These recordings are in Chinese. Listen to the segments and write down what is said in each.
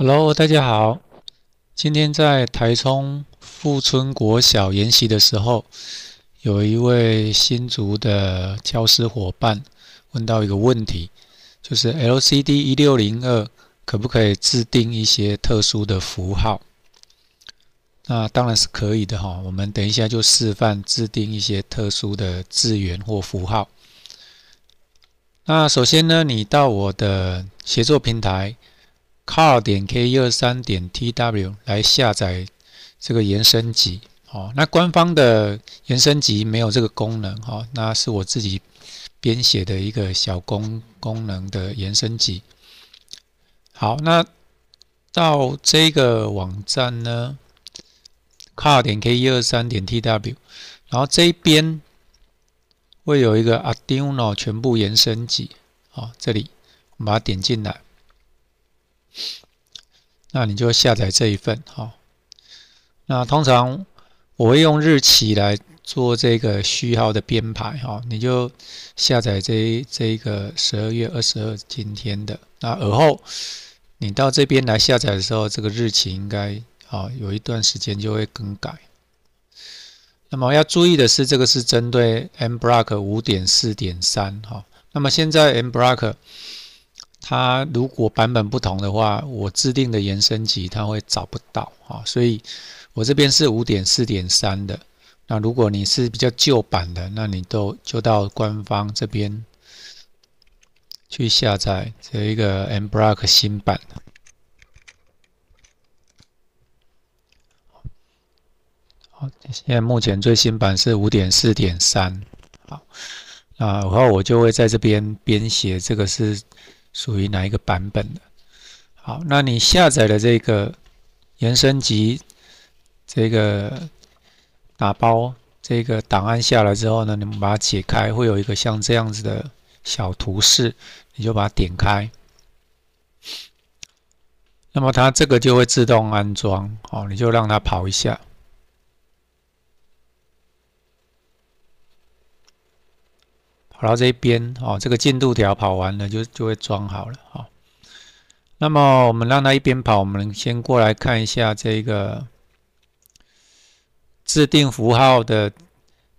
Hello，大家好。今天在台中富春国小研习的时候，有一位新竹的教师伙伴问到一个问题，就是 LCD 一六零二可不可以制定一些特殊的符号？那当然是可以的哈。我们等一下就示范制定一些特殊的字元或符号。那首先呢，你到我的协作平台。car 点 k 一二三点 tw 来下载这个延伸集哦，那官方的延伸集没有这个功能哈，那是我自己编写的一个小功功能的延伸集。好，那到这个网站呢，car 点 k 一二三点 tw，然后这边会有一个 Arduino 全部延伸集哦，这里我们把它点进来。那你就下载这一份哈。那通常我会用日期来做这个序号的编排哈。你就下载这这个十二月二十二今天的。那而后你到这边来下载的时候，这个日期应该啊有一段时间就会更改。那么要注意的是，这个是针对 M Block 五点四点三哈。那么现在 M Block。它如果版本不同的话，我制定的延伸级它会找不到啊，所以我这边是五点四点三的。那如果你是比较旧版的，那你都就到官方这边去下载这一个 m b o c k 新版的。好，现在目前最新版是五点四点三。好，那然后我就会在这边编写这个是。属于哪一个版本的？好，那你下载的这个延伸级这个打包这个档案下来之后呢，你们把它解开，会有一个像这样子的小图示，你就把它点开，那么它这个就会自动安装哦，你就让它跑一下。跑到这一边哦，这个进度条跑完了就就会装好了哈。那么我们让它一边跑，我们先过来看一下这个制定符号的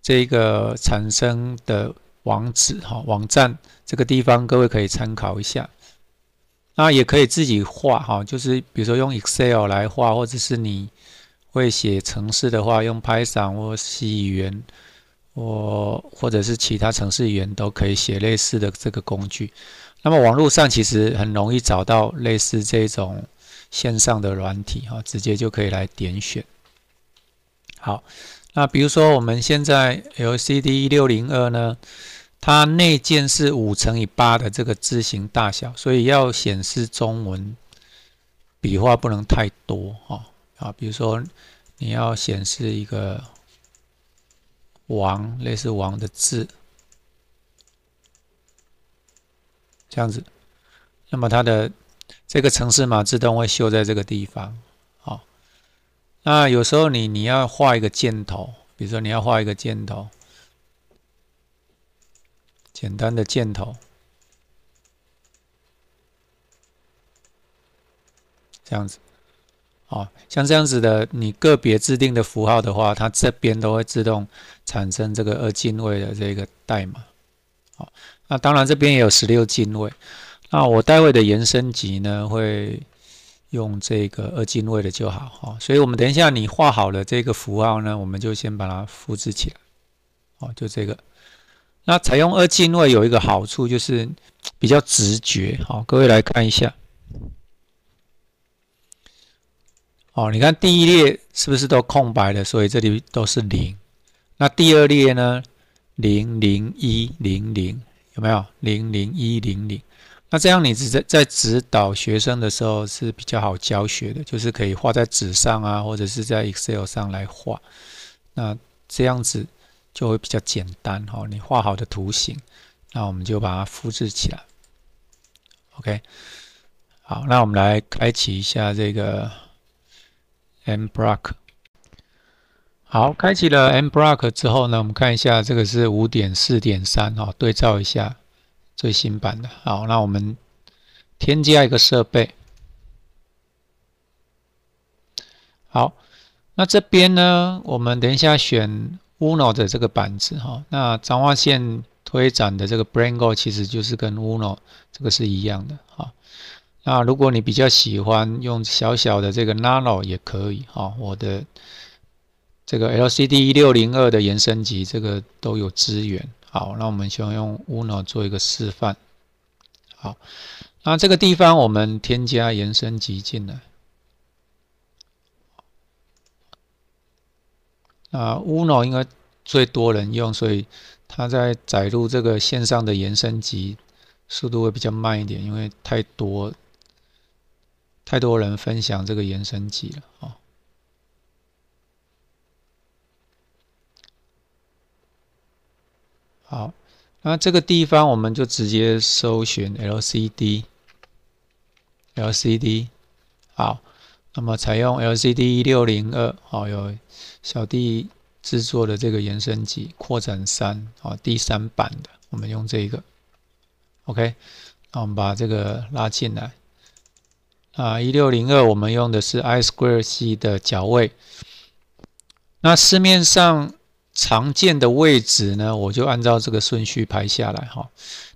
这个产生的网址哈网站这个地方，各位可以参考一下。那也可以自己画哈，就是比如说用 Excel 来画，或者是你会写程式的话，用 Python 或 C 语言。我或者是其他程语员都可以写类似的这个工具。那么网络上其实很容易找到类似这种线上的软体哈，直接就可以来点选。好，那比如说我们现在 L C D 六零二呢，它内建是五乘以八的这个字形大小，所以要显示中文笔画不能太多哈啊。比如说你要显示一个。王类似王的字，这样子，那么它的这个城市码自动会修在这个地方。好，那有时候你你要画一个箭头，比如说你要画一个箭头，简单的箭头，这样子。哦，像这样子的你个别制定的符号的话，它这边都会自动产生这个二进位的这个代码。好，那当然这边也有十六进位。那我待会的延伸级呢，会用这个二进位的就好哈。所以，我们等一下你画好了这个符号呢，我们就先把它复制起来。哦，就这个。那采用二进位有一个好处就是比较直觉。好，各位来看一下。哦，你看第一列是不是都空白的？所以这里都是零。那第二列呢？零零一零零有没有？零零一零零。那这样你只在在指导学生的时候是比较好教学的，就是可以画在纸上啊，或者是在 Excel 上来画。那这样子就会比较简单哈。你画好的图形，那我们就把它复制起来。OK，好，那我们来开启一下这个。mBlock，好，开启了 mBlock 之后呢，我们看一下这个是五点四点三哈，对照一下最新版的。好，那我们添加一个设备。好，那这边呢，我们等一下选 Uno 的这个板子哈。那张化线推展的这个 b r a n g o 其实就是跟 Uno 这个是一样的哈。那如果你比较喜欢用小小的这个 Nano 也可以哈，我的这个 LCD 一六零二的延伸级，这个都有资源。好，那我们先用 Uno 做一个示范。好，那这个地方我们添加延伸级进来。啊，Uno 应该最多人用，所以它在载入这个线上的延伸级速度会比较慢一点，因为太多。太多人分享这个延伸机了啊！好，那这个地方我们就直接搜寻 LCD，LCD。好，那么采用 LCD 一六零二，好，有小弟制作的这个延伸机扩展三，好，第三版的，我们用这一个。OK，那我们把这个拉进来。啊，一六零二，我们用的是 iSquare C 的脚位。那市面上常见的位置呢，我就按照这个顺序排下来哈。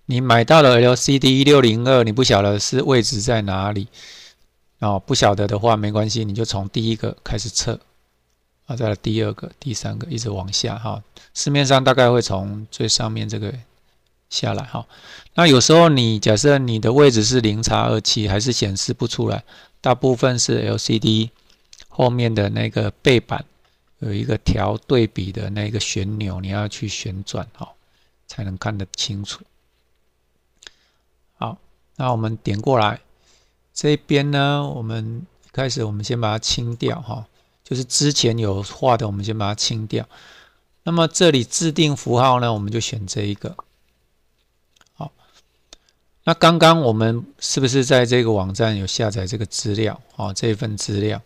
你买到了 LCD 一六零二，你不晓得是位置在哪里？哦，不晓得的话没关系，你就从第一个开始测啊，再来第二个、第三个，一直往下哈。市面上大概会从最上面这个。下来哈，那有时候你假设你的位置是零叉二七还是显示不出来，大部分是 LCD 后面的那个背板有一个调对比的那个旋钮，你要去旋转哈，才能看得清楚。好，那我们点过来这边呢，我们开始我们先把它清掉哈，就是之前有画的，我们先把它清掉。那么这里制定符号呢，我们就选这一个。那刚刚我们是不是在这个网站有下载这个资料啊？这份资料，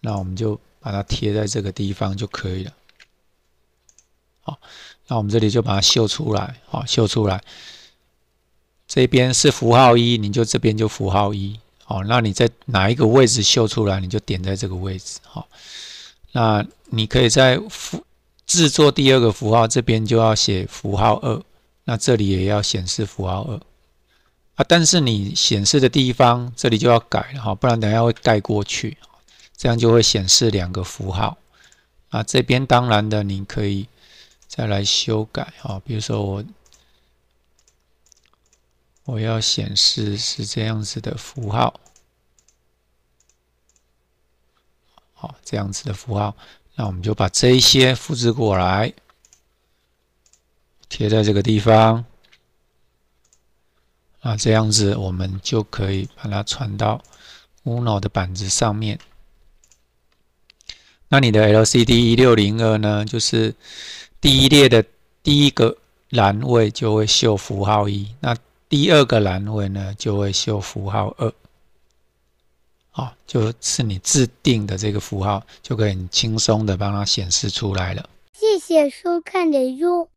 那我们就把它贴在这个地方就可以了。好，那我们这里就把它秀出来，好，秀出来。这边是符号一，你就这边就符号一，哦，那你在哪一个位置秀出来，你就点在这个位置，好。那你可以在符制作第二个符号这边就要写符号二，那这里也要显示符号二。啊，但是你显示的地方这里就要改了哈，不然等下会盖过去，这样就会显示两个符号啊。这边当然的，你可以再来修改哈。比如说我我要显示是这样子的符号，好，这样子的符号，那我们就把这一些复制过来，贴在这个地方。啊，这样子我们就可以把它传到 Uno 的板子上面。那你的 LCD 1六零二呢，就是第一列的第一个栏位就会秀符号一，那第二个栏位呢就会秀符号二。哦，就是你自定的这个符号，就可以很轻松的帮它显示出来了。谢谢收看的 you。